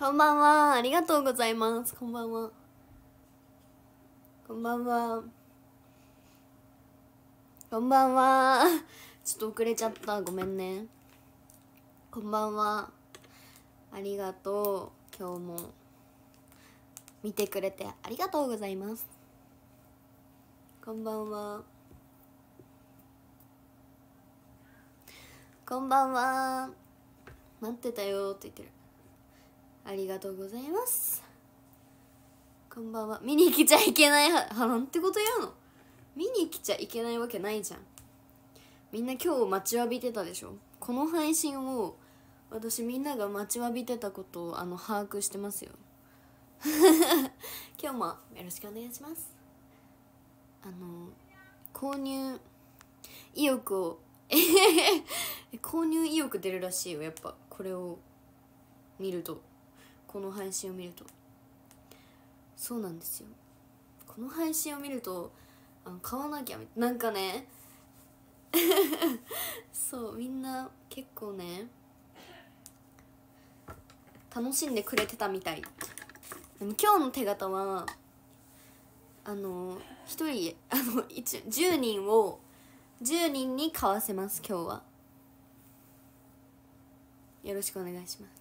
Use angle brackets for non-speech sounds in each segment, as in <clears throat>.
こんばんはありがとうございますこんばんはこんばんはこんばんは <laughs> ちょっと遅れちゃったごめんねこんばんはありがとう今日も見てくれてありがとうございますこんばんはこんばんは待ってたよって言ってるありがとうございますこんばんは見に来ちゃいけないはなんてこと言うの見に来ちゃいけないわけないじゃんみんな今日待ちわびてたでしょこの配信を私みんなが待ちわびてたことをあの把握してますよ <laughs> 今日もよろしくお願いしますあの購入意欲を <laughs> 購入意欲出るらしいよやっぱこれを見るとこの配信を見るとそうなんですよこの配信を見るとあの買わなきゃみなんかね <laughs> そうみんな結構ね楽しんでくれてたみたいでも今日の手形はあの1人あの10人を10人に買わせます今日はよろしくお願いします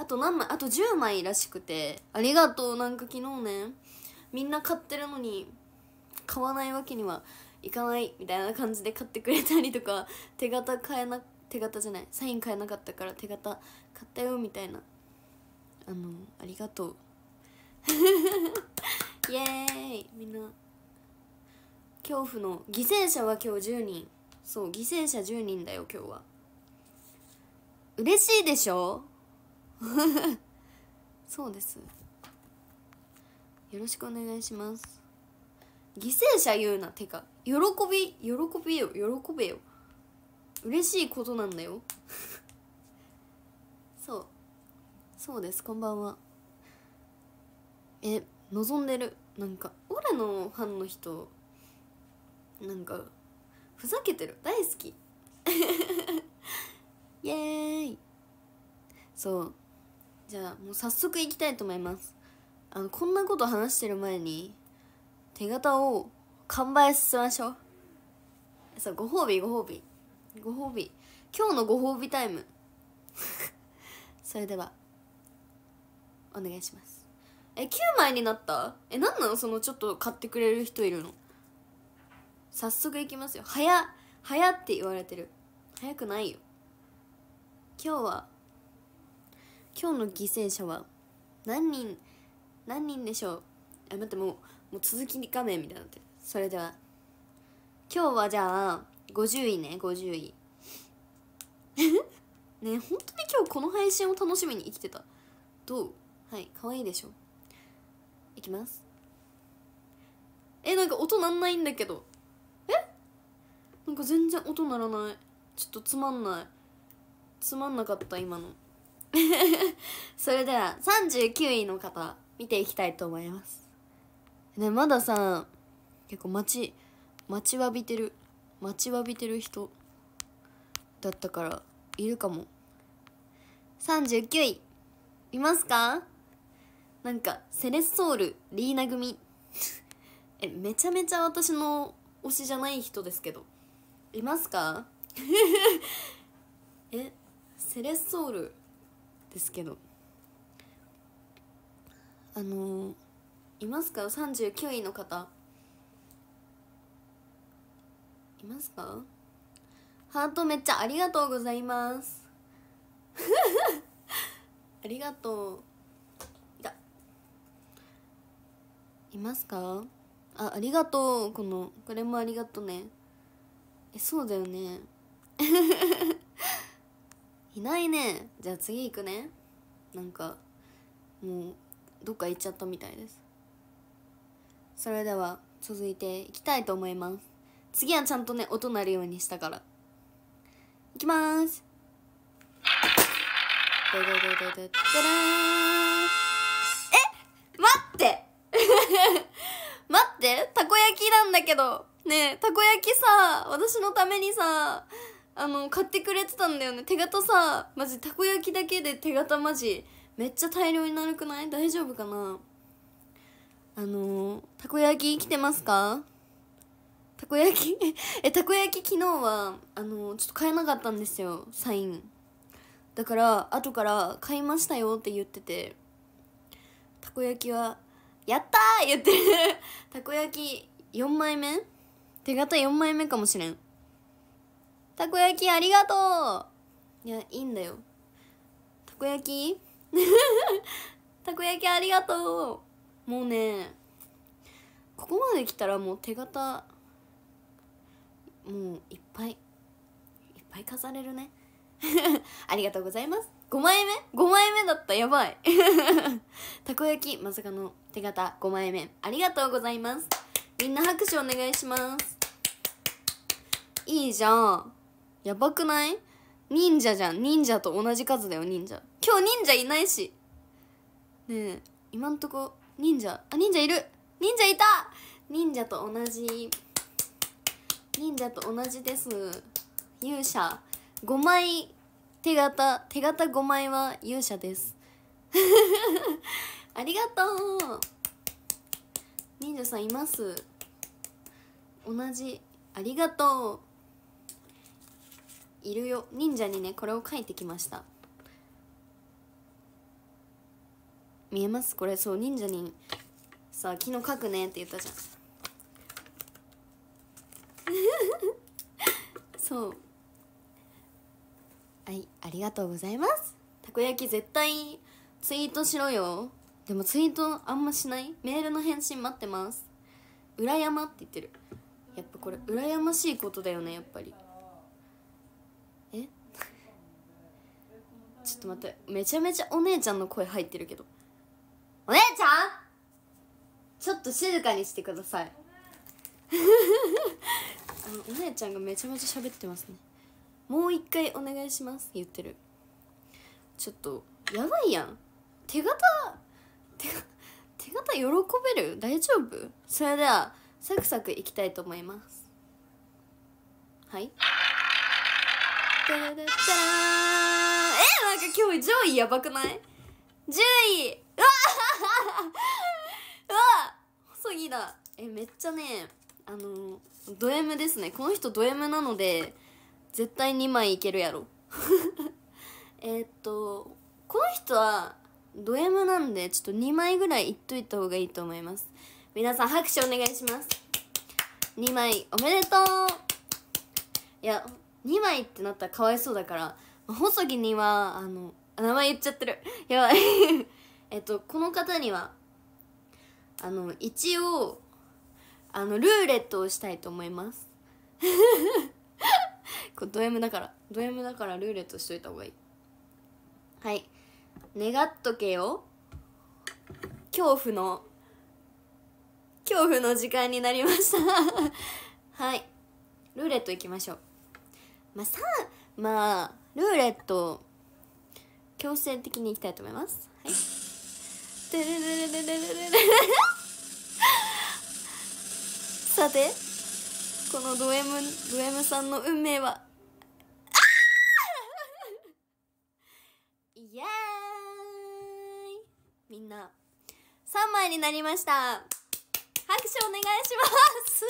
あと何枚あと10枚らしくてありがとうなんか昨日ねみんな買ってるのに買わないわけにはいかないみたいな感じで買ってくれたりとか <laughs> 手形買えな手形じゃないサイン買えなかったから手形買ったよみたいなあのありがとう <laughs> イエーイみんな恐怖の犠牲者は今日10人そう犠牲者10人だよ今日は嬉しいでしょ <laughs> そうですよろしくお願いします犠牲者言うなてか喜び喜びよ喜べよ嬉しいことなんだよ <laughs> そうそうですこんばんはえ望んでるなんか俺のファンの人なんかふざけてる大好き <laughs> イエーイそうじゃあもう早速いきたいと思いますあのこんなこと話してる前に手形を完売しましょうそうご褒美ご褒美ご褒美今日のご褒美タイム <laughs> それではお願いしますえ9枚になったえな何なのそのちょっと買ってくれる人いるの早速いきますよ早早って言われてる早くないよ今日は今日の犠牲者は何人何人でしょうあ待ってもうもう続き画面みたいになってそれでは今日はじゃあ50位ね50位 <laughs> ね本当に今日この配信を楽しみに生きてたどうはい可愛いでしょいきますえなんか音鳴んないんだけどえなんか全然音鳴らないちょっとつまんないつまんなかった今の <laughs> それでは39位の方見ていきたいと思いますねまださ結構待ち待ちわびてる待ちわびてる人だったからいるかも39位いますかなんかセレッソールリーナ組 <laughs> えめちゃめちゃ私の推しじゃない人ですけどいますか <laughs> えセレッソールですけどあのー、いますか39位の方いますかハートめっちゃありがとうございます <laughs> ありがとうだいますかあありがとうこのこれもありがとうねえそうだよね <laughs> いないねじゃあ次行くねなんかもうどっか行っちゃったみたいですそれでは続いていきたいと思います次はちゃんとね音鳴るようにしたからいきますえ待って待ってたこ焼きなんだけどねえたこ焼きさ私のためにさあの買ってくれてたんだよね手形さマジたこ焼きだけで手形マジめっちゃ大量になるくない大丈夫かなあのたこ焼き生きてますかたこ焼き <laughs> えたこ焼き昨日はあのちょっと買えなかったんですよサインだから後から買いましたよって言っててたこ焼きは「やった!」言ってる <laughs> たこ焼き4枚目手形4枚目かもしれんたこ焼きありがとういやいいんだよたこ焼き <laughs> たこ焼きありがとうもうねここまで来たらもう手形もういっぱいいっぱい飾れるね <laughs> ありがとうございます5枚目 ?5 枚目だったやばい <laughs> たこ焼きまさかの手形5枚目ありがとうございますみんな拍手お願いしますいいじゃんやばくない忍者じゃん忍者と同じ数だよ忍者今日忍者いないしねえ今んとこ忍者あ忍者いる忍者いた忍者と同じ忍者と同じです勇者5枚手形手形5枚は勇者です <laughs> ありがとう忍者さんいます同じありがとういるよ忍者にねこれを書いてきました見えますこれそう忍者にさ昨日書くねって言ったじゃん <laughs> そうはいありがとうございますたこ焼き絶対ツイートしろよでもツイートあんましないメールの返信待ってます「うらやま」って言ってるやっぱこれ羨ましいことだよねやっぱりちょっと待ってめちゃめちゃお姉ちゃんの声入ってるけどお姉ちゃんちょっと静かにしてください <laughs> あのお姉ちゃんがめちゃめちゃ喋ってますねもう一回お願いします言ってるちょっとやばいやん手形手手形喜べる大丈夫それではサクサクいきたいと思いますはい。今日上位やばくない10位うわ <laughs> うわ細木だえめっちゃねあのド M ですねこの人ド M なので絶対2枚いけるやろ <laughs> えっとこの人はド M なんでちょっと2枚ぐらいいっといた方がいいと思います皆さん拍手お願いします2枚おめでとういや2枚ってなったらかわいそうだから細木にはあの名前言っちゃってるやばい <laughs> えっとこの方にはあの一応あのルーレットをしたいと思います <laughs> こド M だからド M だからルーレットしといた方がいいはい願っとけよ恐怖の恐怖の時間になりました <laughs> はいルーレットいきましょうまあさまあルーレット強制的にいきたいと思いますはい <laughs> さてこのド M, ド M さんの運命はイエーイみんな3枚になりました拍手お願いします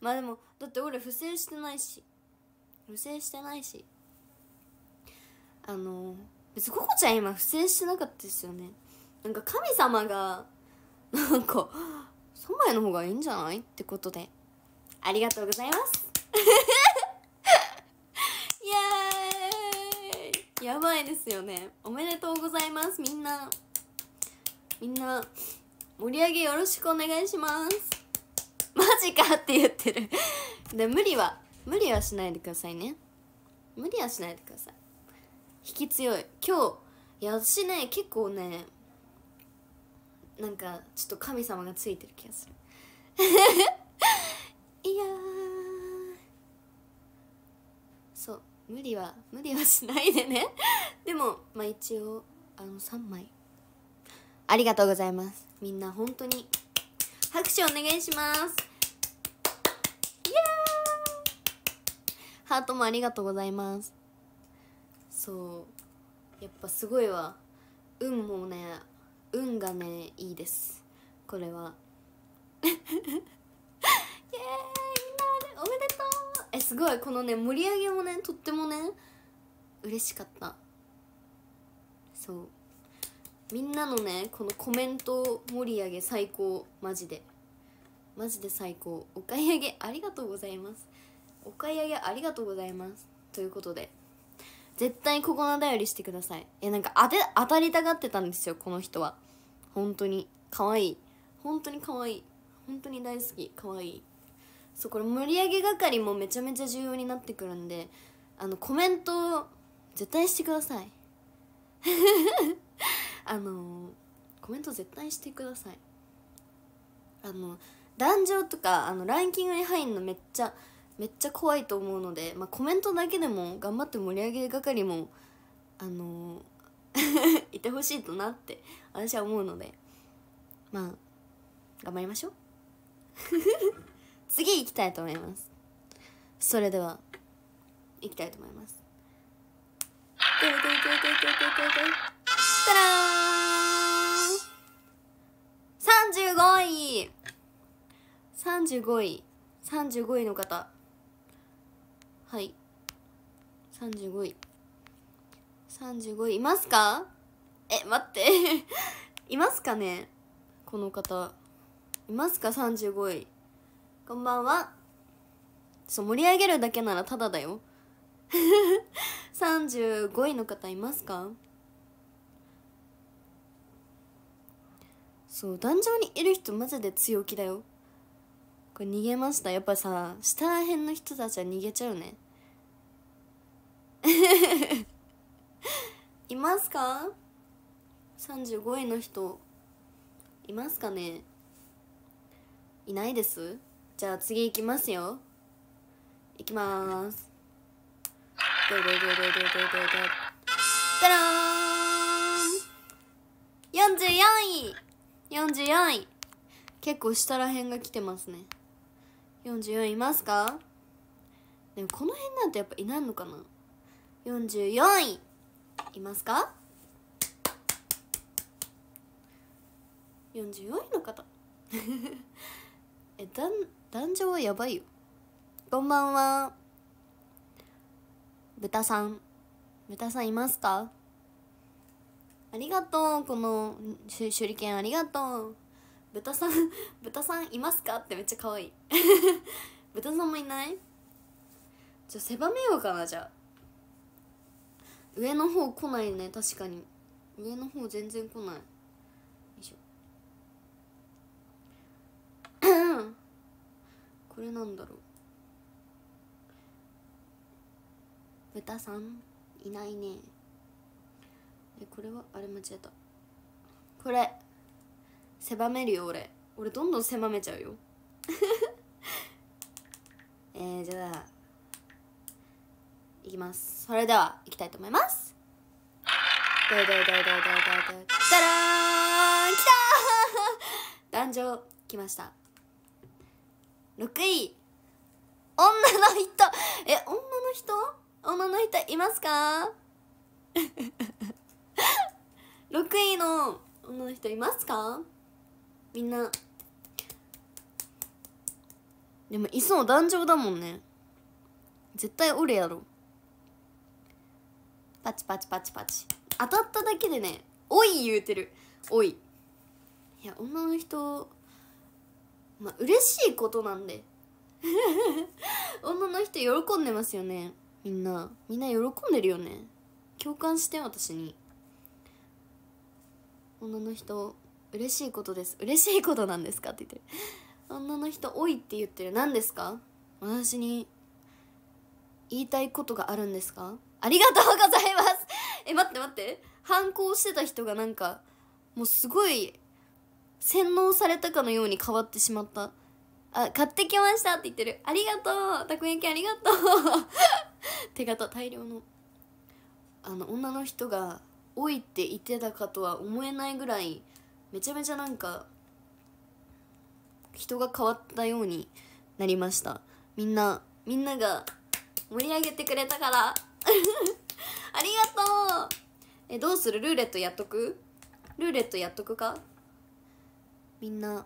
まあでもだって俺不正してないし不正してないしあの別にココちゃん今不正してなかったですよねなんか神様が <laughs> なんか3枚の方がいいんじゃないってことでありがとうございます <laughs> イエーイやばいですよねおめでとうございますみんなみんな盛り上げよろしくお願いしますマジかって言ってるで無理は無理はしないでくださいね無理はしないでください引き強い今日いや私ね結構ねなんかちょっと神様がついてる気がする <laughs> いやそう無理は無理はしないでねでもまあ一応あの3枚ありがとうございますみんな本当に拍手お願いしますいやーハートもありがとうございますそうやっぱすごいわ運もね運がねいいですこれは <laughs> イエーイみんなおめでとうえすごいこのね盛り上げもねとってもね嬉しかったそうみんなのねこのコメント盛り上げ最高マジでマジで最高お買い上げありがとうございますお買い上げありがとうございますということで絶対ここの便りしてくださいえなんか当て当たりたがってたんですよこの人は本当に可愛い本当に可愛い本当に大好き可愛いそうこれ盛り上げ係もめちゃめちゃ重要になってくるんであのコメント絶対してください <laughs> あのコメント絶対してくださいあの壇上とかあのランキングに入るのめっちゃめっちゃ怖いと思うので、まあ、コメントだけでも頑張って盛り上げる係もあのー、<laughs> いてほしいとなって私は思うのでまあ頑張りましょう次行きたいと思いますそれでは行きたいと思いますてれてれてれて35位35位35位の方はい35位35位いますかえ待って <laughs> いますかねこの方いますか35位こんばんはそう盛り上げるだけならただだよ35 <laughs> 位の方いますかそう壇上にいる人マジで強気だよこれ逃げましたやっぱさ下ら辺の人たちは逃げちゃうね <laughs> いますか35位の人いますかねいないですじゃあ次いきますよいきますドドドドドドドダラーン44位44位結構下ら辺が来てますね44いますかでもこの辺なんてやっぱいないのかな44位いますか44位の方 <laughs> えだん男女はやばいよこんばんは豚さん豚さんいますかありがとうこの手裏剣ありがとう豚さん <laughs> 豚さんいますかってめっちゃ可愛い <laughs> 豚さんもいないじゃあ狭めようかなじゃあ上の方来ないね確かに上の方全然来ないよいしょ <coughs> これなんだろう豚さんいないねえこれはあれ間違えたこれ狭めるよ俺俺どんどん狭めちゃうよ <laughs> えー、じゃあいきますそれではいきたいと思いますどどどどどどどじゃらーんきたー壇上来ました6位女の人え女の人女の人いますか6位の女の人いますかみんなでもいっその壇上だもんね絶対おるやろパチパチパチパチ当たっただけでね「おい」言うてる「おい」いや女の人まあ嬉しいことなんで <laughs> 女の人喜んでますよねみんなみんな喜んでるよね共感して私に女の人嬉しいことです嬉しいことなんですかって言ってる女の人多いって言ってる何ですか私に言いたいことがあるんですかありがとうございます <laughs> え待って待って反抗してた人がなんかもうすごい洗脳されたかのように変わってしまったあ買ってきましたって言ってるありがとうたこ焼きありがとう <laughs> 手形大量のあの女の人が多いって言ってたかとは思えないぐらいめちゃめちゃなんか人が変わったようになりましたみんなみんなが盛り上げてくれたから <laughs> ありがとうえどうするルーレットやっとくルーレットやっとくかみんな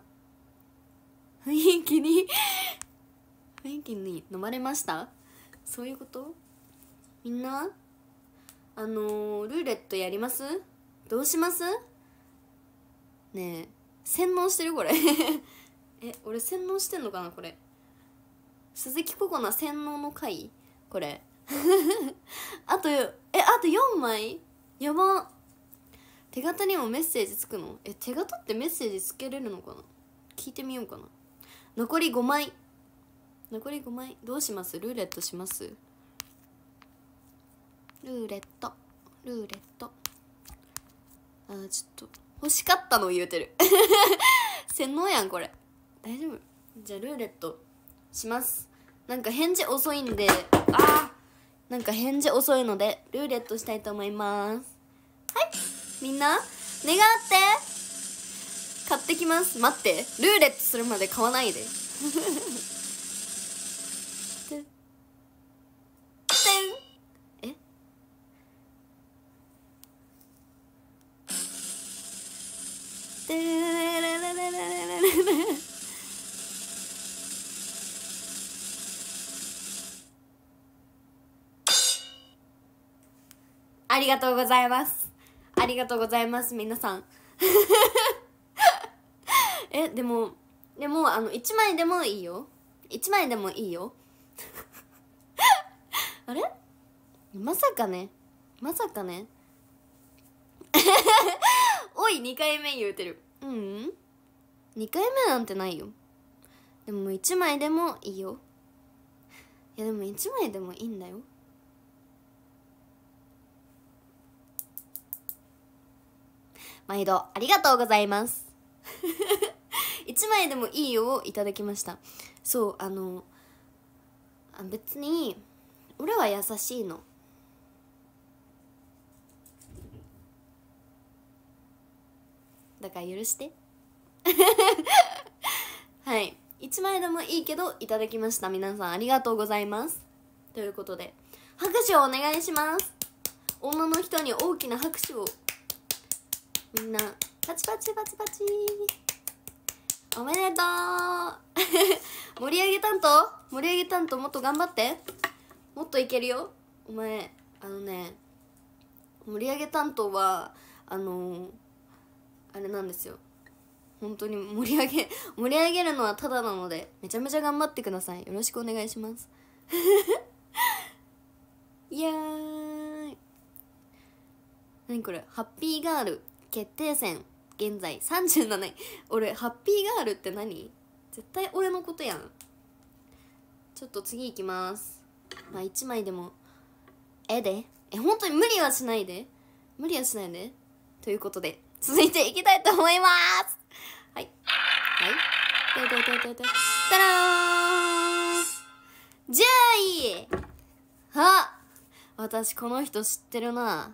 雰囲気に雰囲気に飲まれましたそういうことみんなあのー、ルーレットやりますどうしますねえ洗脳してるこれ <laughs> え俺洗脳してんのかなこれ鈴木ココナ洗脳の回これ <laughs> あとえあと4枚やば手形にもメッセージつくのえ手形ってメッセージつけれるのかな聞いてみようかな残り5枚残り5枚どうしますルーレットしますルーレットルーレットあーちょっと欲しかったの言うてる <laughs> 洗脳やんこれ大丈夫じゃあルーレットしますなんか返事遅いんであーなんか返事遅いのでルーレットしたいと思いますはいみんな願って買ってきます待ってルーレットするまで買わないで <laughs> りがとうございますありがとうございます皆さん <laughs> えでもでもあの1枚でもいいよ1枚でもいいよ <laughs> あれまさかねまさかね <laughs> おい2回目言うてるううん、2回目なんてないよでも1枚でもいいよいやでも1枚でもいいんだよ毎度ありがとうございます1 <laughs> 枚でもいいよをいただきましたそうあの別に俺は優しいのだから許して <laughs> はい1枚でもいいけどいただきました皆さんありがとうございますということで拍手をお願いします女の人に大きな拍手をみんなパチパチパチパチおめでとう <laughs> 盛り上げ担当盛り上げ担当もっと頑張ってもっといけるよお前あのね盛り上げ担当はあのー、あれなんですよ本当に盛り上げ <laughs> 盛り上げるのはただなのでめちゃめちゃ頑張ってくださいよろしくお願いします <laughs> いやー何これハッピーガール決定戦現在37位俺ハッピーガールって何絶対俺のことやんちょっと次いきますまあ1枚でもえでえ本当に無理はしないで無理はしないでということで続いていきたいと思いますはいはいでででででたらーん10位あ私この人知ってるな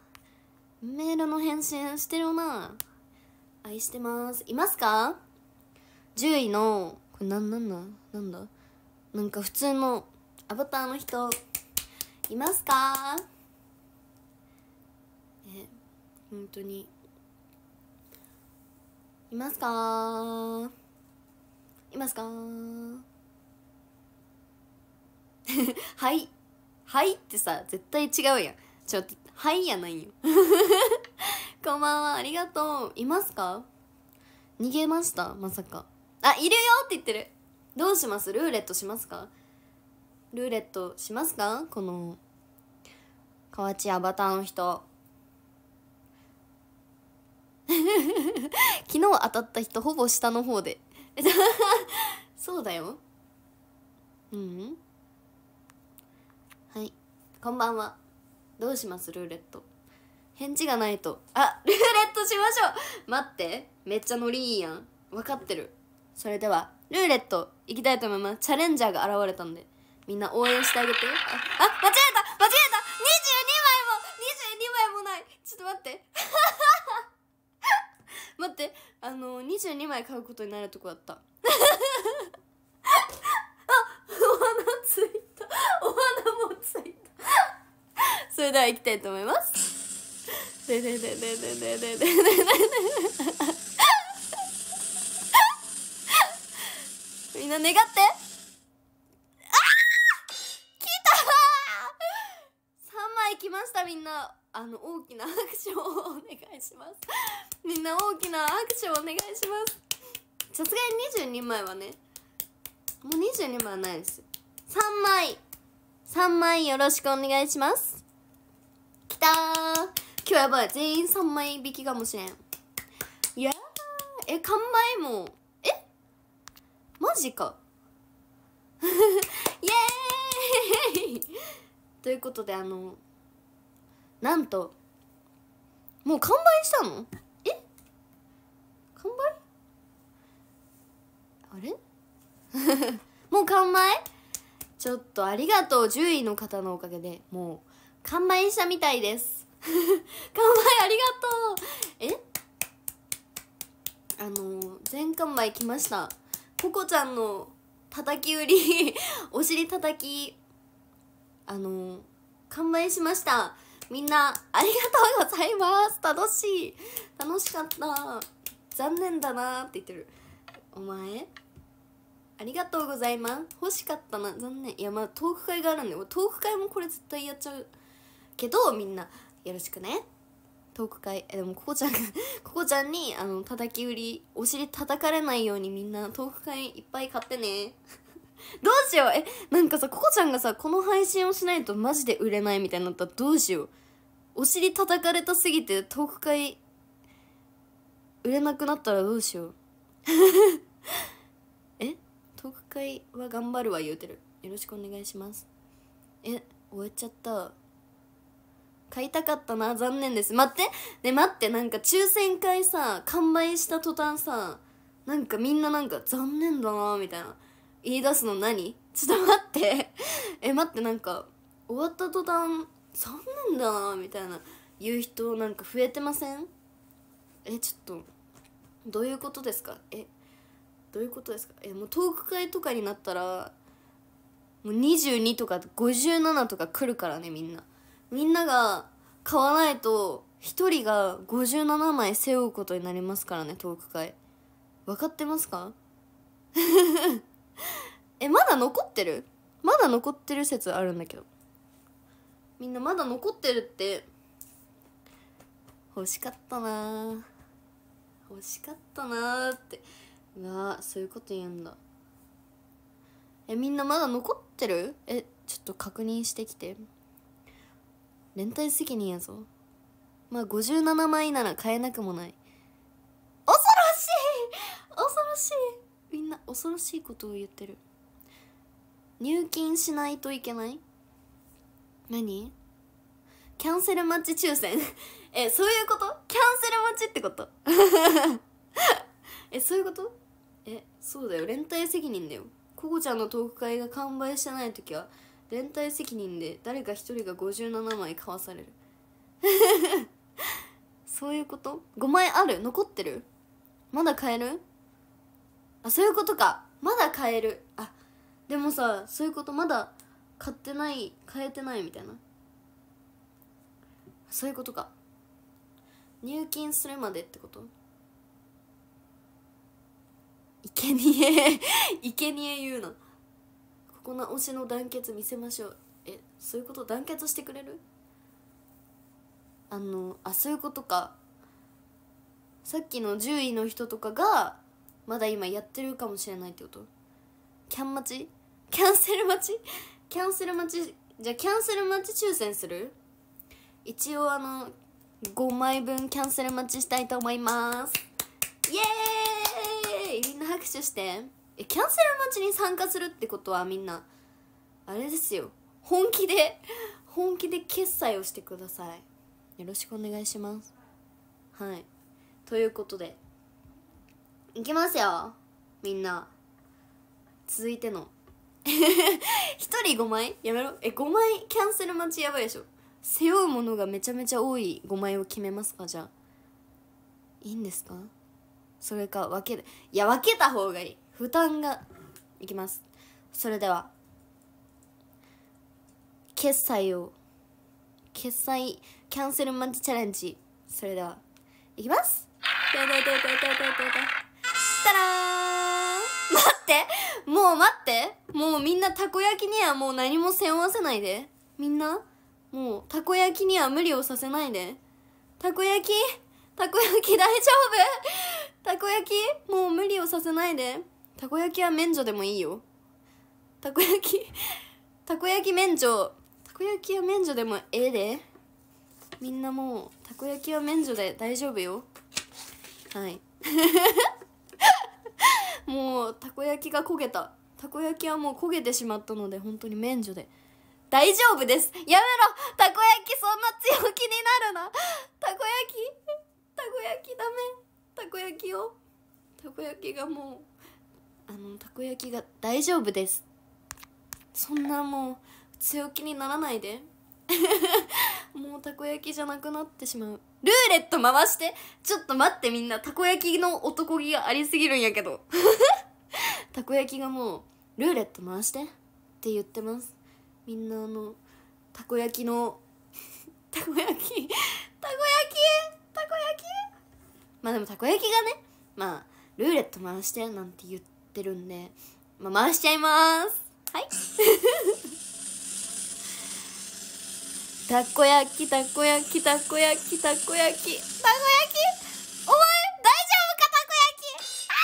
メールの返信してるな愛してますいますか10位のこれなんなんだなんだなんか普通のアバターの人いますかえ本当にいますかいますか <laughs> はいはいってさ絶対違うやんちょっとはいやないよ <laughs> こんばんはありがとういますか逃げましたまさかあいるよって言ってるどうしますルーレットしますかルーレットしますかこの河内アバターの人 <laughs> 昨日当たった人ほぼ下の方で <laughs> そうだようんはいこんばんはどうしますルーレット返事がないとあルーレットしましょう待ってめっちゃノリいいやん分かってるそれではルーレットいきたいと思いますチャレンジャーが現れたんでみんな応援してあげてああ間違えた間違えた22枚も22枚もないちょっと待って <laughs> 待ってあの22枚買うことになるとこだったそれでは行きたいと思いますででででででででみんな願ってあ来た枚来ましたみんなあの大きな拍手をお願いしますみんな大きな拍手をお願いしますさすがに22枚はねもう22枚はないです3枚3枚よろしくお願いしますした今日やばい全員3枚引きかもしれんいやえ完売もえマジか <laughs> イエーイということであのなんともう完売したのえ完売あれ <laughs> もう完売ちょっとありがとう10位の方のおかげでもう完売したみたいです <laughs> 完売ありがとうえあの全完売来ましたココちゃんの叩き売り <laughs> お尻叩きあの完売しましたみんなありがとうございます楽しい楽しかった残念だなって言ってるお前ありがとうございます欲しかったな残念いやまあトーク会があるんでトーク会もこれ絶対やっちゃうけどみんなよろしくねトーク会えでもここちゃん <laughs> ここちゃんにあの叩き売りお尻叩かれないようにみんなトーク会いっぱい買ってね <laughs> どうしようえなんかさここちゃんがさこの配信をしないとマジで売れないみたいになったらどうしようお尻叩かれたすぎてトーク会売れなくなったらどうしよう <laughs> えトーク会は頑張るわ言うてるよろしくお願いしますえ終わっちゃった買いたかったな残念です待ってね待ってなんか抽選会さ完売した途端さなんかみんななんか残念だなみたいな言い出すの何ちょっと待ってえ待ってなんか終わった途端残念だなみたいな言う人なんか増えてませんえちょっとどういうことですかえどういうことですかえもうトーク会とかになったらもう22とか57とか来るからねみんなみんなが買わないと1人が57枚背負うことになりますからねトーク会分かってますか <laughs> えまだ残ってるまだ残ってる説あるんだけどみんなまだ残ってるって欲しかったな欲しかったなってうわそういうこと言うんだえみんなまだ残ってるえちょっと確認してきて連帯責任やぞまあ57枚なら買えなくもない恐ろしい恐ろしいみんな恐ろしいことを言ってる入金しないといけない何キャンセル待ち抽選 <laughs> えそういうことキャンセル待ちってこと <laughs> えそういうことえそうだよ連帯責任だよココちゃんのトーク会が完売してない時は連帯責任で誰か1人が57枚買わされる <laughs> そういうこと5枚ある残ってるまだ買えるあそういうことかまだ買えるあでもさそういうことまだ買ってない買えてないみたいなそういうことか入金するまでってこといけにえいけにえ言うのこんな推しの団結見せましょうえそういうこと団結してくれるあのあそういうことかさっきの10位の人とかがまだ今やってるかもしれないってことキャン待ちキャンセル待ちキャンセル待ちじゃあキャンセル待ち抽選する一応あの5枚分キャンセル待ちしたいと思いますイエーイみんな拍手してえキャンセル待ちに参加するってことはみんなあれですよ本気で本気で決済をしてくださいよろしくお願いしますはいということでいきますよみんな続いての1 <laughs> 人5枚やめろえ5枚キャンセル待ちやばいでしょ背負うものがめちゃめちゃ多い5枚を決めますかじゃあいいんですかそれか分けるいや分けた方がいい負担がいきますそれでは決済を決済キャンセルマッチチャレンジそれではいきますー待ってもう待ってもうみんなたこ焼きにはもう何も背負わせないでみんなもうたこ焼きには無理をさせないでたこ焼きたこ焼き大丈夫たこ焼きもう無理をさせないでたこ焼きは免除でもいいよたこ焼き <laughs> たこ焼き免除たこ焼きは免除でもええでみんなもうたこ焼きは免除で大丈夫よはい <laughs> もうたこ焼きが焦げたたこ焼きはもう焦げてしまったので本当に免除で大丈夫ですやめろたこ焼きそんな強気になるなたこ焼きたこ焼きダメたこ焼きをたこ焼きがもうあのたこ焼きが大丈夫ですそんなもう強気にならないで <laughs> もうたこ焼きじゃなくなってしまうルーレット回してちょっと待ってみんなたこ焼きの男気がありすぎるんやけど <laughs> たこ焼きがもうルーレット回してって言ってますみんなあのたこ焼きの <laughs> たこ焼きたこ焼きたこ焼きまあでもたこ焼きがねまあルーレット回してなんて言ってってるんで、まあ、回しちゃいますはい <laughs> たこ焼きたこ焼きたこ焼きたこ焼きたこ焼きお前大丈夫かたこ焼きた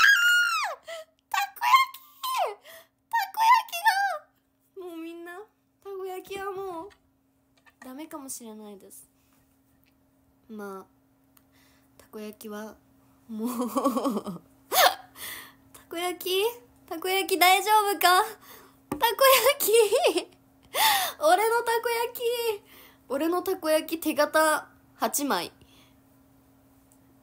こ焼きたこ焼きがもうみんなたこ焼きはもうダメかもしれないですまあたこ焼きはもう <laughs> こ焼きたこ焼き大丈夫かたこ焼き俺のたこ焼き俺のたこ焼き手形8枚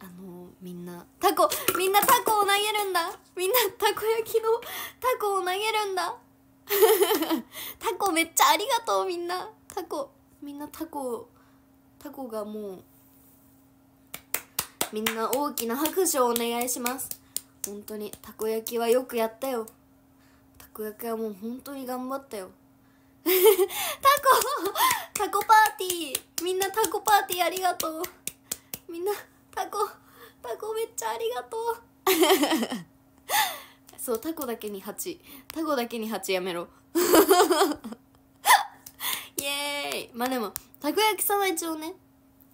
あのみんなタコみんなタコを投げるんだみんなたこ焼きのタコを投げるんだタコ <laughs> めっちゃありがとうみんなタコみんなタコタコがもうみんな大きな拍手をお願いします本当にたこ焼きはよくやったよたこ焼きはもう本当に頑張ったよ <laughs> タコタコパーティーみんなタコパーティーありがとうみんなタコタコめっちゃありがとう <laughs> そうタコだけに8タコだけに8やめろ <laughs> イエーイまあでもたこ焼きさんは一応ね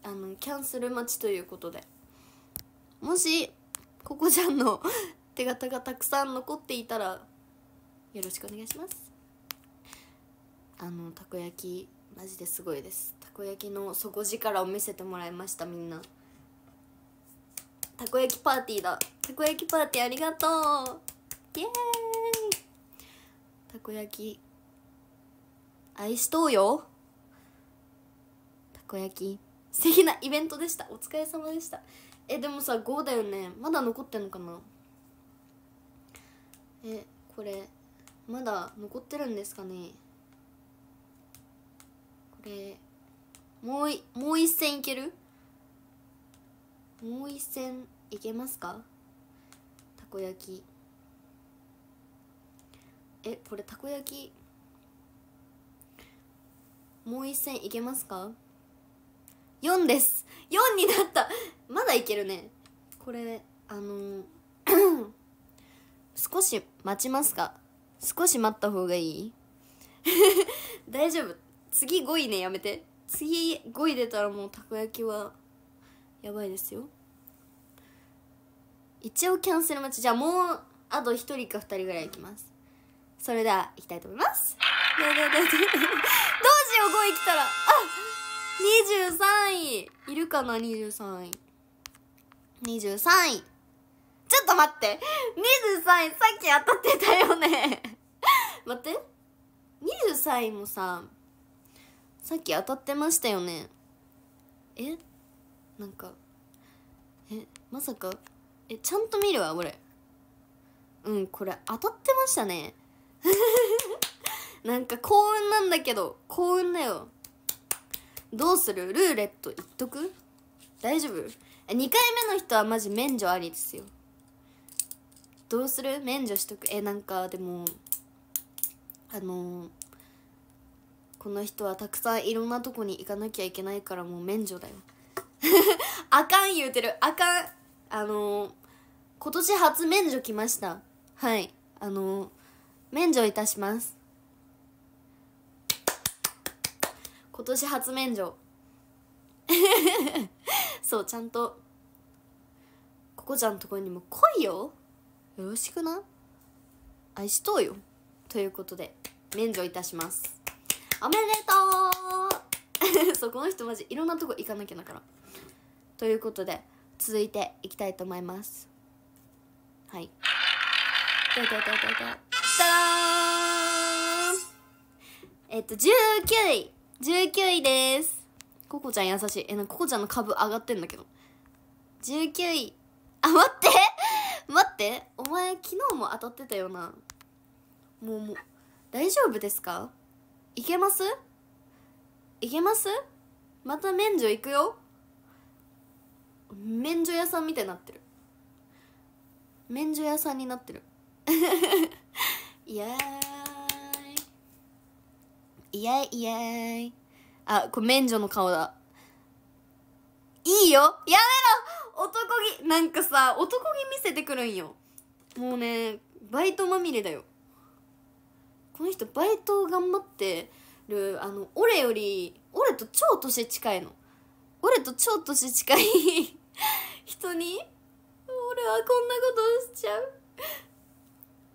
あのキャンセル待ちということでもしここちゃんの <laughs> 手形がたくさん残っていたらよろしくお願いしますあのたこ焼きマジですごいですたこ焼きの底力を見せてもらいましたみんなたこ焼きパーティーだたこ焼きパーティーありがとうイエーイたこ焼き愛しとうよたこ焼き素敵なイベントでしたお疲れ様でしたえでもさ5だよねまだ残ってんのかなえこれまだ残ってるんですかねこれもういもう一戦いけるもう一戦いけますかたこ焼きえこれたこ焼きもう一戦いけますか4です4になったまだいけるねこれあの <clears throat> 少し待ちますか少し待った方がいい <laughs> 大丈夫次5位ねやめて次5位出たらもうたこ焼きはやばいですよ一応キャンセル待ちじゃあもうあと1人か2人ぐらいいきますそれではいきたいと思いますどうしよう5位来たらあっ23位いるかな23位23位ちょっと待って23位さっき当たってたよね <laughs> 待って23位もささっき当たってましたよねえなんかえまさかえちゃんと見るわ俺うんこれ当たってましたね <laughs> なんか幸運なんだけど幸運だよどうするルーレットいっとく大丈夫 ?2 回目の人はマジ免除ありですよ。どうする免除しとく。え、なんかでも、あのー、この人はたくさんいろんなとこに行かなきゃいけないからもう免除だよ。<laughs> あかん言うてる。あかん。あのー、今年初免除来ました。はい。あのー、免除いたします。今年初免除 <laughs> そうちゃんとここちゃんとこにも来いよよろしくな愛しとうよということで免除いたしますおめでとう <laughs> そうこの人マジいろんなとこ行かなきゃだからということで続いていきたいと思いますはいーんえっと19位19位ですココちゃん優しいえなココちゃんの株上がってんだけど19位あ待って待ってお前昨日も当たってたよなもうもう大丈夫ですかいけますいけますまた免除行くよ免除屋さんみたいになってる免除屋さんになってる <laughs> いやーイエイイエイ。あ、これ免除の顔だ。いいよやめろ男気、なんかさ、男気見せてくるんよ。もうね、バイトまみれだよ。この人バイト頑張ってる、あの、俺より、俺と超年近いの。俺と超年近い <laughs> 人に、俺はこんなことしちゃう。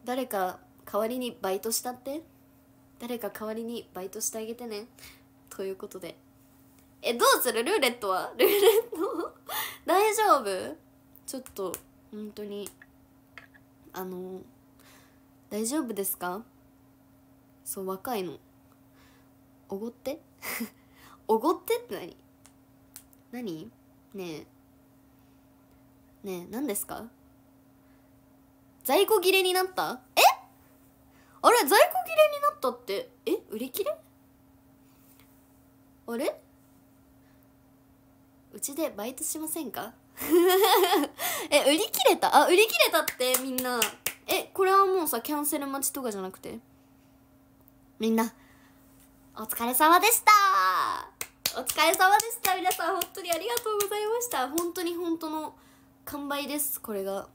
誰か代わりにバイトしたって。誰か代わりにバイトしてあげてねということでえどうするルーレットは <laughs> ルーレット <laughs> 大丈夫ちょっと本当にあの大丈夫ですかそう若いのおごって <laughs> おごってって何何ねえねえ何ですか在庫切れになったえあれ在庫切れになったってえ売り切れあれうちでバイトしませんか <laughs> え売り切れたあ売り切れたってみんなえこれはもうさキャンセル待ちとかじゃなくてみんなお疲れ様でしたお疲れ様でした皆さん本当にありがとうございました本当に本当の完売ですこれが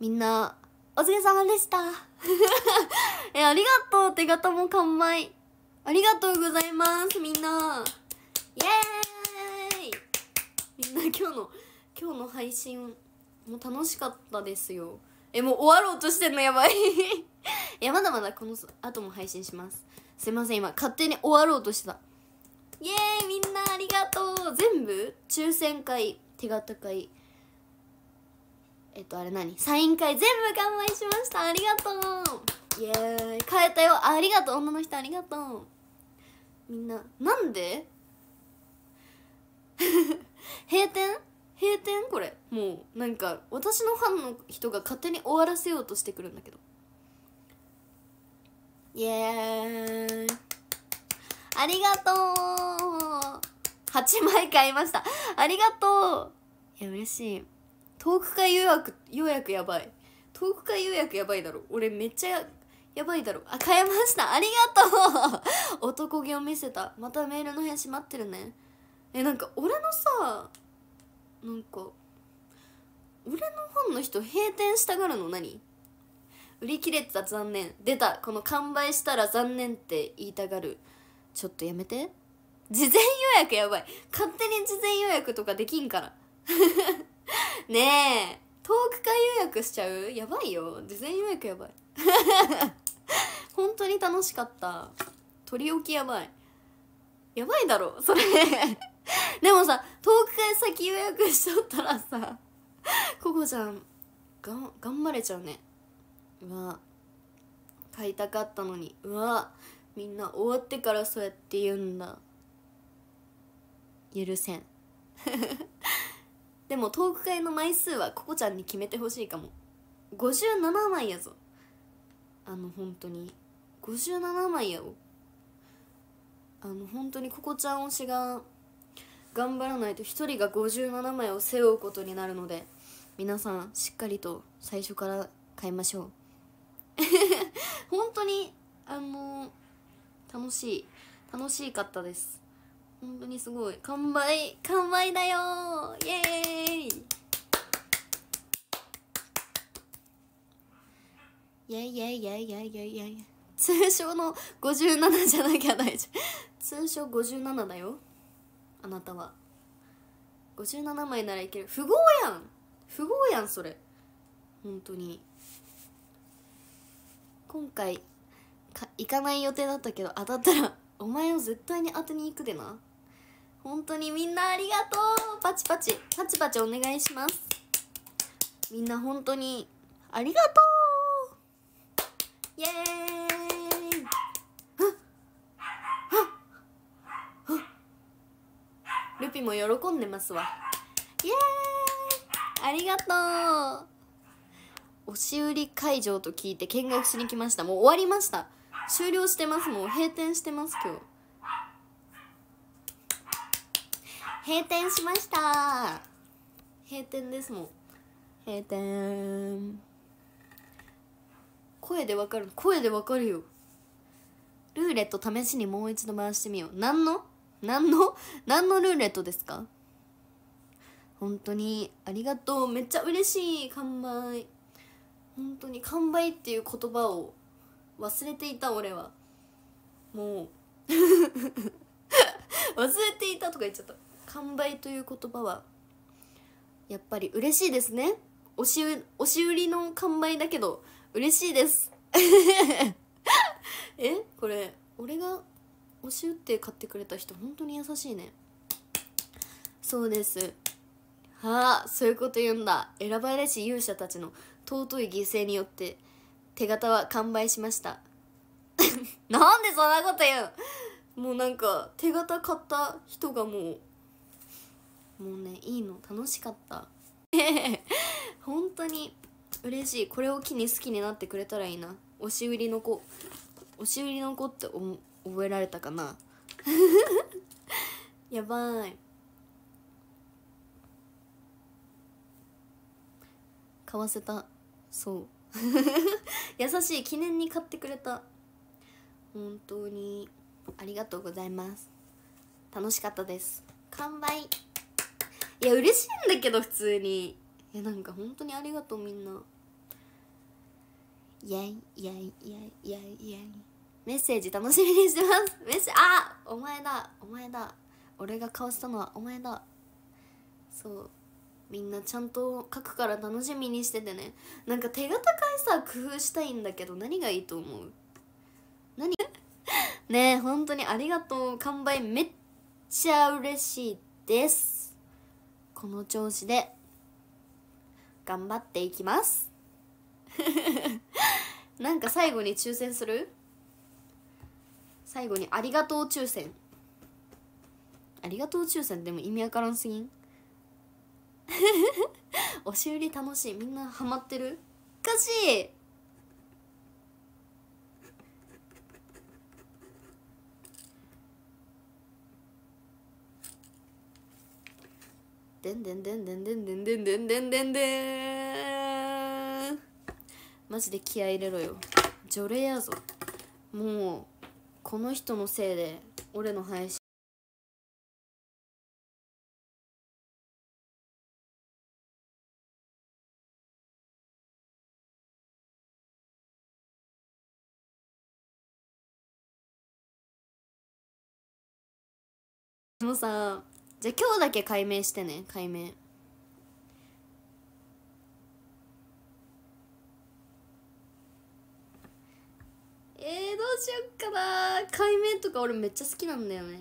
みんなお疲れ様でした <laughs> え、ありがとう手形も完売。ありがとうございます、みんな。イエーイみんな今日の、今日の配信もう楽しかったですよ。え、もう終わろうとしてんのやばい <laughs> いや、まだまだこの後も配信します。すいません、今勝手に終わろうとしてた。イエーイみんなありがとう全部抽選会、手形会、えっとあれ何サイン会全部完売しましたありがとうイエーイ変えたよありがとう女の人ありがとうみんななんで <laughs> 閉店閉店これもうなんか私のファンの人が勝手に終わらせようとしてくるんだけどイエーイありがとう8枚買いましたありがとういや嬉しいトーク会予約予約やばいトーク会予約やばいだろ俺めっちゃやばいだろあ買えましたありがとう <laughs> 男気を見せたまたメールの返し待ってるねえなんか俺のさなんか俺のファンの人閉店したがるの何売り切れてた残念出たこの完売したら残念って言いたがるちょっとやめて事前予約やばい勝手に事前予約とかできんから <laughs> <laughs> ねえトーク会予約しちゃうやばいよ事前予約やばい <laughs> 本当に楽しかった取り置きやばいやばいだろそれ <laughs> でもさトーク会先予約しちゃったらさここちゃんがん頑張れちゃうねうわ買いたかったのにうわみんな終わってからそうやって言うんだ許せんでもトーク会の枚数はここちゃんに決めてほしいかも57枚やぞあの本当に57枚やをあの本当にここちゃん推しが頑張らないと1人が57枚を背負うことになるので皆さんしっかりと最初から買いましょう <laughs> 本当にあの楽しい楽しかったです本当にすごい完売完売だよイエーイいやいやいやいやいやいや通称の57じゃなきゃ大丈夫通称57だよあなたは57枚ならいける富豪やん富豪やんそれ本当に今回か行かない予定だったけど当たったらお前を絶対に当てに行くでな本当にみんなありがとうパチパチパチパチお願いしますみんな本当にありがとうイエーイルピも喜んでますわイエーイありがとう押し売り会場と聞いて見学しに来ましたもう終わりました終了してますもう閉店してます今日閉店しました閉店ですもん閉店声でわかる声でわかるよルーレット試しにもう一度回してみよう何の何の何のルーレットですか本当にありがとうめっちゃ嬉しい完売本当に完売っていう言葉を忘れていた俺はもう <laughs> 忘れていたとか言っちゃった完売という言葉はやっぱり嬉しいですね押し押し売りの完売だけど嬉しいです <laughs> えこれ俺が押し売って買ってくれた人本当に優しいねそうですはあそういうこと言うんだ選ばれし勇者たちの尊い犠牲によって手形は完売しました <laughs> なんでそんなこと言うもうなんか手形買った人がもうもうねいいの楽しかった <laughs> 本当に嬉しいこれを機に好きになってくれたらいいな押し売りの子押し売りの子って覚えられたかな <laughs> やばい買わせたそう <laughs> 優しい記念に買ってくれた本当にありがとうございます楽しかったです完売いや嬉しいんだけど普通にやなんか本当にありがとうみんなイェイイェイイェイイェイメッセージ楽しみにしてますメッセあお前だお前だ俺が顔したのはお前だそうみんなちゃんと書くから楽しみにしててねなんか手堅かいさ工夫したいんだけど何がいいと思う何 <laughs> ねえ本当にありがとう完売めっちゃ嬉しいですこの調子で頑張っていきます <laughs> なんか最後に抽選する最後にありがとう抽選ありがとう抽選でも意味わからんすぎん押し売り楽しいみんなハマってるおかしいでんでんでんでんでんでんでんでんでんでんでんマジで気合い入れろよ除霊やぞもうこの人のせいで俺の配信もさじゃあ今日だけ解明してね解明えー、どうしよっかな解明とか俺めっちゃ好きなんだよね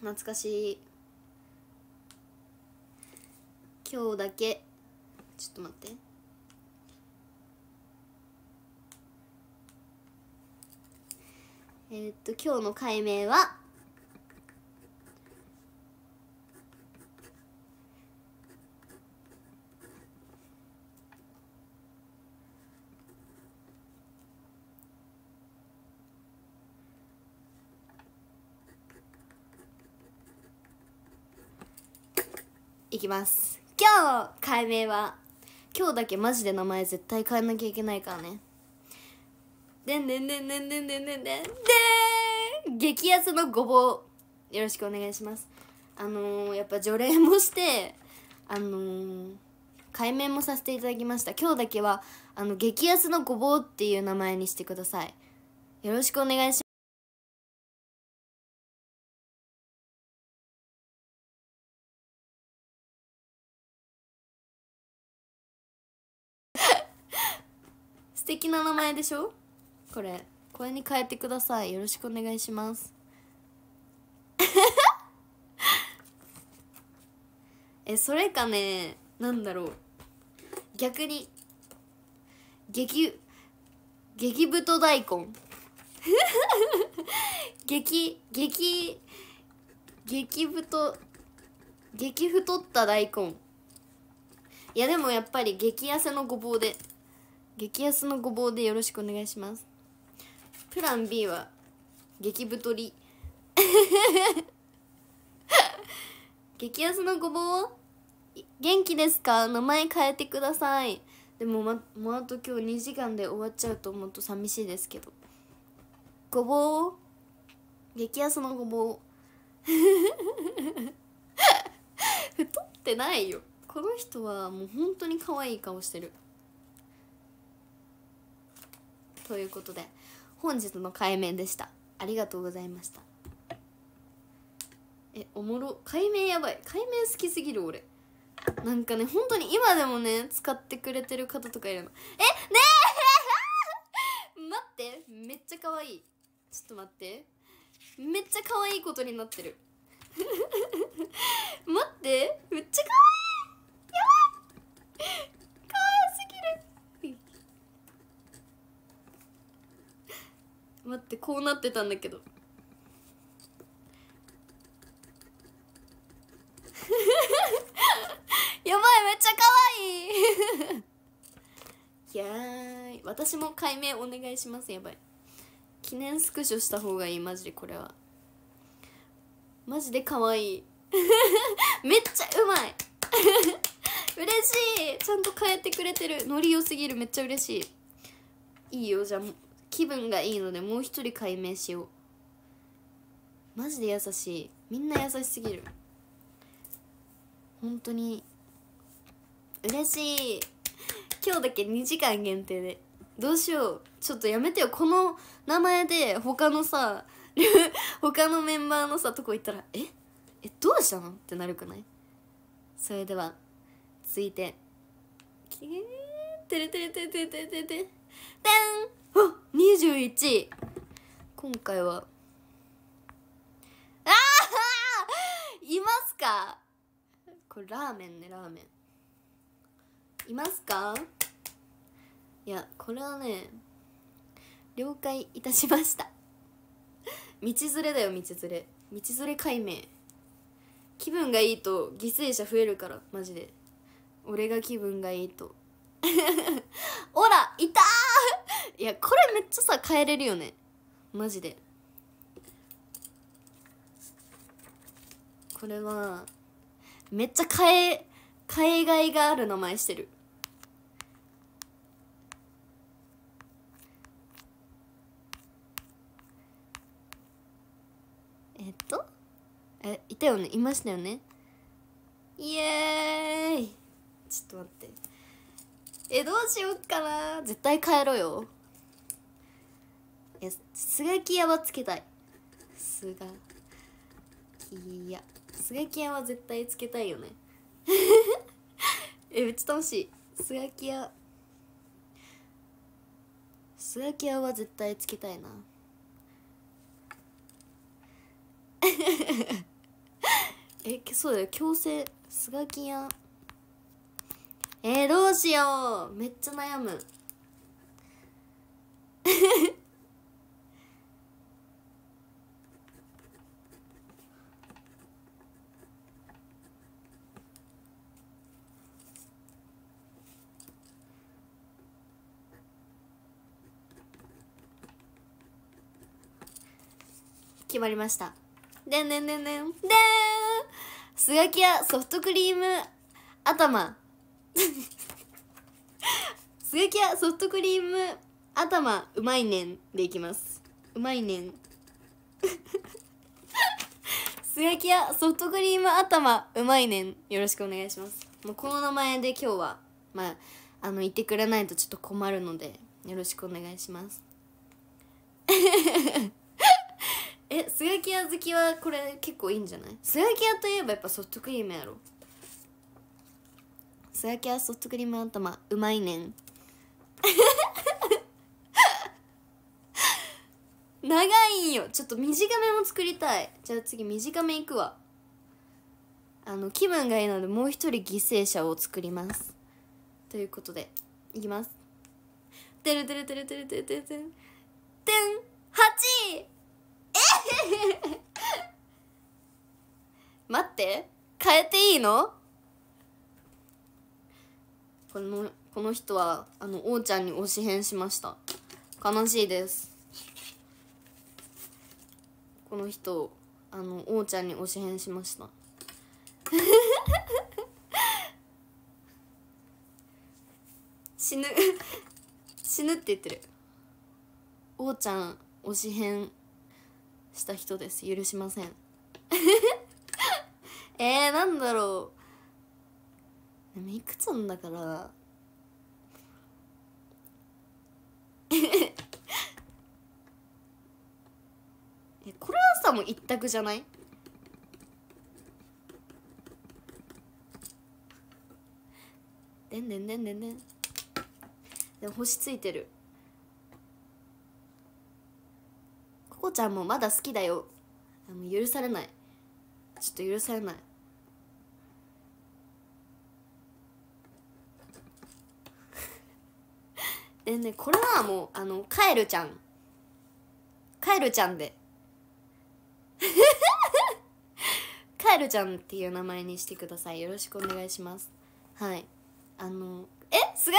懐かしい今日だけちょっと待ってえっと今日の解明はいきます今日解明は今日だけマジで名前絶対変えなきゃいけないからねでんでんでんでんでんでんでんでん激安のごぼうよろしくお願いしますあのー、やっぱ除霊もしてあのー、解明もさせていただきました今日だけはあの激安のごぼうっていう名前にしてくださいよろしくお願いしますな名前でしょこれこれに変えてくださいよろしくお願いします <laughs> えそれかねなんだろう逆に激激太大根 <laughs> 激激激太激太った大根いやでもやっぱり激痩せのごぼうで激安のごぼうでよろしくお願いしますプラン B は激太り <laughs> 激安のごぼう元気ですか名前変えてくださいでもまもうあと今日2時間で終わっちゃうと思うと寂しいですけどごぼう激安のごぼう <laughs> 太ってないよこの人はもう本当に可愛い顔してるということで本日の解明でしたありがとうございましたえおもろ解明やばい解明好きすぎる俺なんかね本当に今でもね使ってくれてる方とかいるのえねえ <laughs> 待ってめっちゃ可愛いちょっと待ってめっちゃ可愛いことになってる <laughs> 待ってめっちゃ可愛いやばい待ってこうなってたんだけど <laughs> やばいめっちゃ可愛いい <laughs> やーい私も解明お願いしますやばい記念スクショした方がいいマジでこれはマジで可愛い <laughs> めっちゃうまい嬉しいちゃんと変えてくれてるノリ良すぎるめっちゃ嬉しいいいよじゃあ気分がいいのでもう一人解明しようマジで優しいみんな優しすぎる本当に嬉しい今日だけ2時間限定でどうしようちょっとやめてよこの名前で他のさ <laughs> 他のメンバーのさとこ行ったらええどうしたのってなるくないそれでは続いて「キーテレテレテレテレテレテレテン!」あ二21位今回はああいますかこれラーメンねラーメンいますかいやこれはね了解いたしました道連れだよ道連れ道連れ解明気分がいいと犠牲者増えるからマジで俺が気分がいいとほ <laughs> らいたーいやこれめっちゃさ変えれるよねマジでこれはめっちゃ変え変えがいがある名前してるえっとえいたよねいましたよねイエーイちょっと待ってえどうしよっかな絶対帰ろうよいやすがき屋はつけたいすがき屋すがき屋は絶対つけたいよね <laughs> えめっちゃ楽しいすがき屋すがき屋は絶対つけたいな <laughs> えそうだよ強制すがき屋えー、どうしようめっちゃ悩む決まりましたでんでんでんでんでんすがきやソフトクリーム頭スがキやソフトクリーム頭うまいねんでいきますうまいねんスガキアソフトクリーム頭うまいねんよろしくお願いしますもうこの名前で今日はまああの言ってくれないとちょっと困るのでよろしくお願いします <laughs> えスガキア好きはこれ結構いいんじゃないスガキアといえばやっぱソフトクリームやろスガキアソフトクリーム頭うまいねん <laughs> 長いんよちょっと短めも作りたいじゃあ次短めいくわあの気分がいいのでもう一人犠牲者を作りますということでいきますてるてるてるてるてるてるてるてん8位え待って変えていいのこのこの人はあの王ちゃんに推し変しました悲しいですこの人あの王ちゃんに推し変しました <laughs> 死ぬ死ぬって言ってる王ちゃん推し変した人です許しません <laughs> えー、なんだろうでもいくつなんだからも一択じゃないでんでんでんでんでんでも星ついてるここちゃんもまだ好きだよも許されないちょっと許されないでねこれはもうあのカエルちゃんカエルちゃんでルちゃんっていう名前にしてくださいよろしくお願いしますはいあのえスガ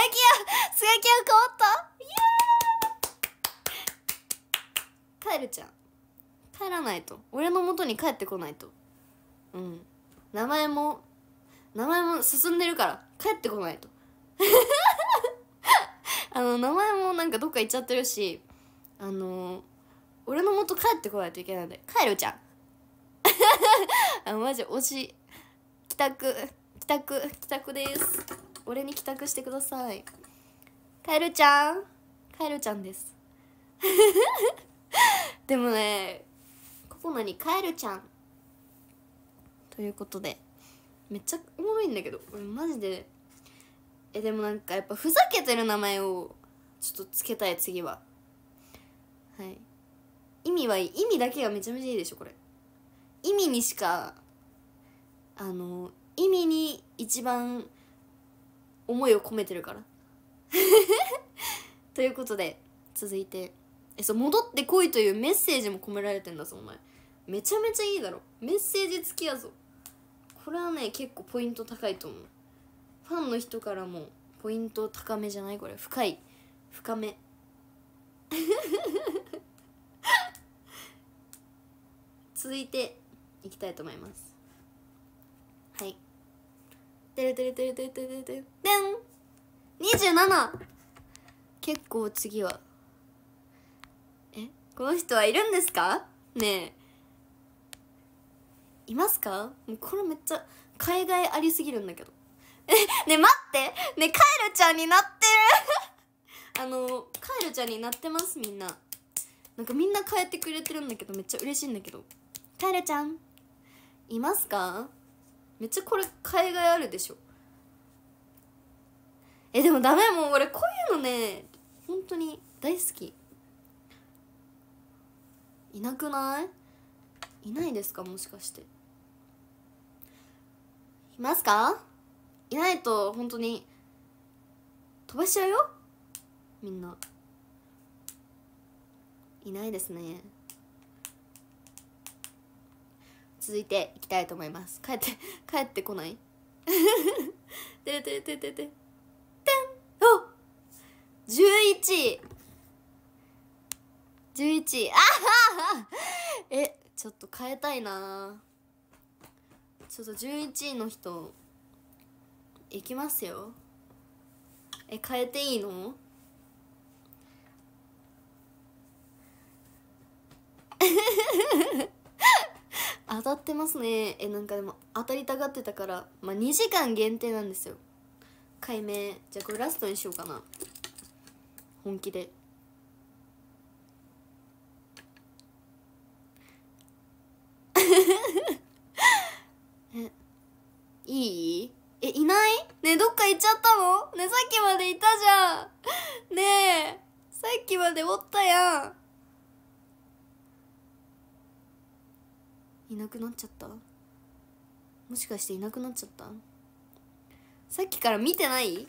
キヤスガキヤ変わったイエーイ帰るちゃん帰らないと俺の元に帰ってこないとうん名前も名前も進んでるから帰ってこないと <laughs> あの名前もなんかどっか行っちゃってるしあの俺の元帰ってこないといけないんで帰るちゃん <laughs> あマジ推し帰宅帰宅帰宅です俺に帰宅してくださいカエルちゃんカエルちゃんです <laughs> でもねここなにカエルちゃんということでめっちゃおもろいんだけどマジでえでもなんかやっぱふざけてる名前をちょっとつけたい次ははい意味はいい意味だけがめちゃめちゃいいでしょこれ意味にしかあの意味に一番思いを込めてるから <laughs> ということで続いてえそう戻ってこいというメッセージも込められてんだぞお前めちゃめちゃいいだろメッセージ付きやぞこれはね結構ポイント高いと思うファンの人からもポイント高めじゃないこれ深い深め <laughs> 続いていきたいと思いますはいてるてるてるてるてるてるでん 27! 結構次はえこの人はいるんですかねえいますかもうこれめっちゃ海外ありすぎるんだけど <laughs> えね待ってねカエルちゃんになってる <laughs> あのカエルちゃんになってますみんななんかみんな変えてくれてるんだけどめっちゃ嬉しいんだけどカエルちゃんいますかめっちゃこれ海外あるでしょえでもダメもう俺こういうのね本当に大好きいなくないいないですかもしかしていますかいないと本当に飛ばしちゃうよみんないないですね続いていきたいと思います帰って <laughs> 帰ってこない <laughs> てでてでてててんお11位11位あはえちょっと変えたいなちょっと11位の人いきますよえ変えていいの当たってますねえなんかでも当たりたがってたからまあ2時間限定なんですよ解明じゃあこれラストにしようかな本気で <laughs> えいいえいないねどっか行っちゃったのねさっきまでいたじゃんねえさっきまでおったやんいなくなっちゃったもしかしていなくなっちゃったさっきから見てないね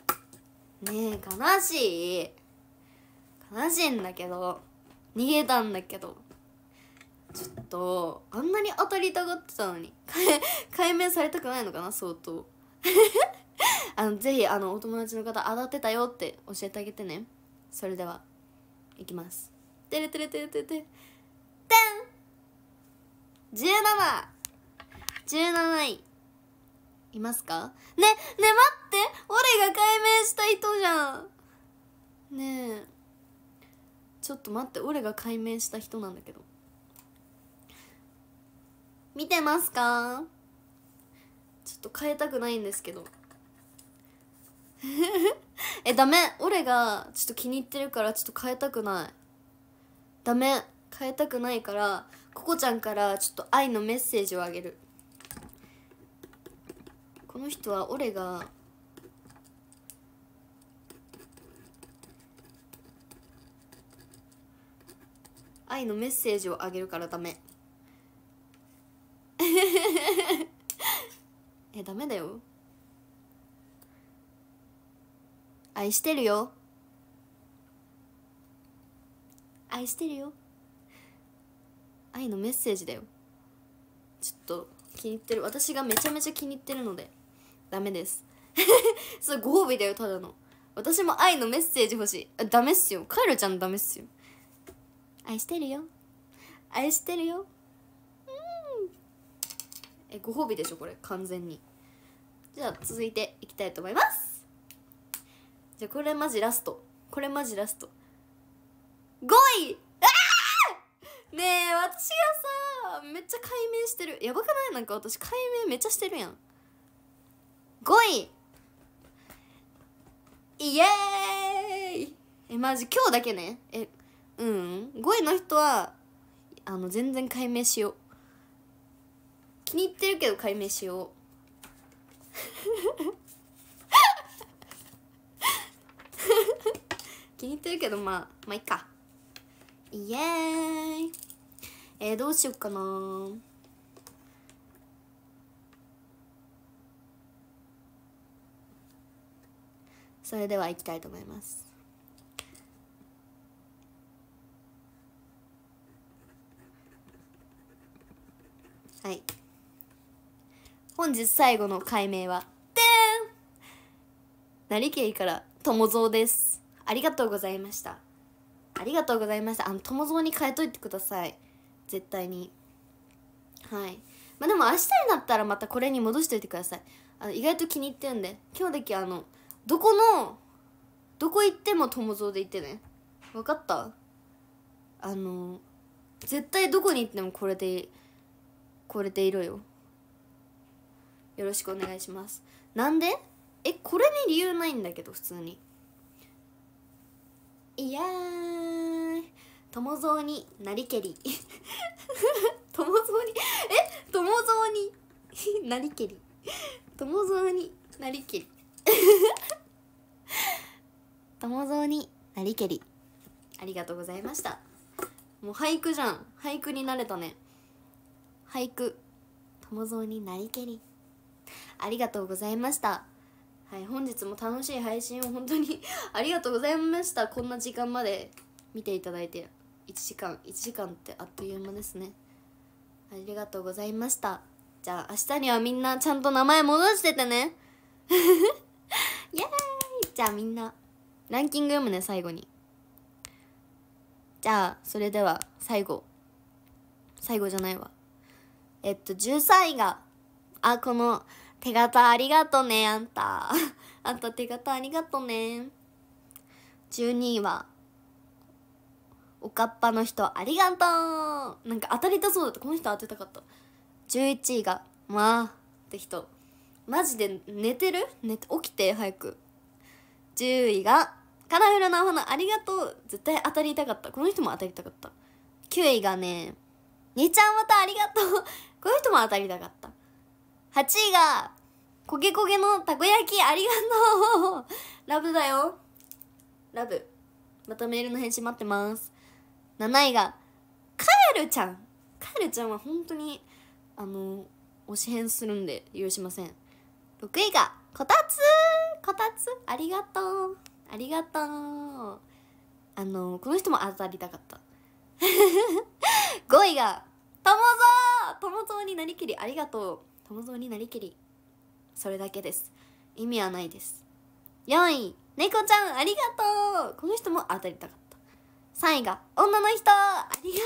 え悲しい悲しいんだけど逃げたんだけどちょっとあんなに当たりたがってたのに <laughs> 解明されたくないのかな相当 <laughs> あのぜひあのお友達の方当たってたよって教えてあげてねそれではいきますてれてれてれてれててん1 7位いますかねね待って俺が解明した人じゃんねえちょっと待って俺が解明した人なんだけど見てますかちょっと変えたくないんですけど <laughs> えダメ俺がちょっと気に入ってるからちょっと変えたくないダメ変えたくないからここちゃんからちょっと愛のメッセージをあげるこの人は俺が愛のメッセージをあげるからダメ <laughs> えダメだよ愛してるよ愛してるよ愛のメッセージだよちょっと気に入ってる私がめちゃめちゃ気に入ってるのでダメです <laughs> それご褒美だよただの私も愛のメッセージ欲しいあダメっすよカエルちゃんダメっすよ愛してるよ愛してるようんえご褒美でしょこれ完全にじゃあ続いていきたいと思いますじゃあこれマジラストこれマジラスト5位ねえ私がさめっちゃ解明してるやばくないなんか私解明めっちゃしてるやん5位イエーイえマジ今日だけねえうん5位の人はあの全然解明しよう気に入ってるけど解明しよう <laughs> 気に入ってるけどまあまあいっかイエーイえー、どうしよっかなそれではいきたいと思いますはい本日最後の解明はでーん成から友蔵ですありがとうございましたありがとうございましたあの友蔵に変えといてください絶対にはいまあでも明日になったらまたこれに戻しておいてくださいあの意外と気に入ってるんで今日だけあのどこのどこ行っても友蔵で行ってね分かったあの絶対どこに行ってもこれでこれでいろよよろしくお願いしますなんでえこれに理由ないんだけど普通にイエーイ友蔵になりけり <laughs> 友蔵にえ <laughs> 友蔵になりけり <laughs> 友蔵になりけり友蔵になりけりありがとうございましたもう俳句じゃん俳句になれたね俳句友蔵になりけりありがとうございましたはい、本日も楽しい配信を本当に <laughs> ありがとうございましたこんな時間まで見ていただいて1時間1時間ってあっという間ですねありがとうございましたじゃあ明日にはみんなちゃんと名前戻しててね <laughs> イエーイじゃあみんなランキング読むね最後にじゃあそれでは最後最後じゃないわえっと13位があこの手形ありがとね、あんた。<laughs> あんた手形ありがとね。12位は、おかっぱの人ありがとうなんか当たりたそうだった。この人当てたかった。11位が、まあって人。マジで寝てる寝て、起きて、早く。10位が、カラフルなお花ありがとう絶対当たりたかった。この人も当たりたかった。9位がね、にちゃんまたありがとうこの人も当たりたかった。8位が、焦げ焦げのたこ焼き、ありがとう <laughs> ラブだよ。ラブ。またメールの返信待ってます。7位が、カエルちゃん。カエルちゃんは本当に、あの、推し変するんで許しません。6位が、こたつこたつありがとうありがとうあの、この人も当たりたかった。5 <laughs> 位が、ともぞ蔵ともぞになりきりありがとう。友蔵になりきりそれだけです意味はないです4位猫ちゃんありがとうこの人も当たりたかった3位が女の人ありが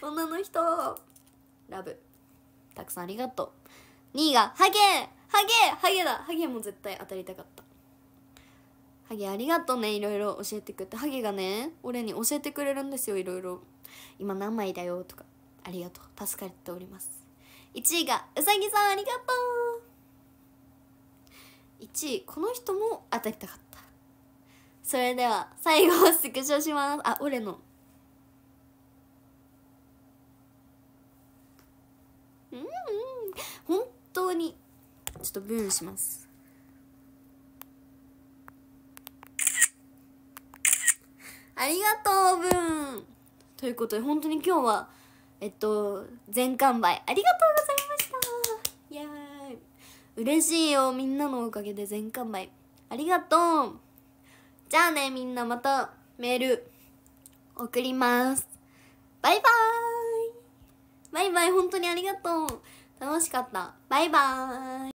とう女の人ラブたくさんありがとう2位がハゲハゲハゲだハゲも絶対当たりたかったハゲありがとうねいろいろ教えてくれてハゲがね俺に教えてくれるんですよいろいろ今何枚だよとかありがとう助かっております1位がうさぎさんありがとう1位この人も当たりたかったそれでは最後スクショしますあ俺のうん本当にちょっとブーンしますありがとうブーンということで本当に今日はえっと全完売ありがとうございましたいやー嬉しいよみんなのおかげで全完売ありがとうじゃあねみんなまたメール送りますバイバーイバイバイ本当にありがとう楽しかったバイバーイ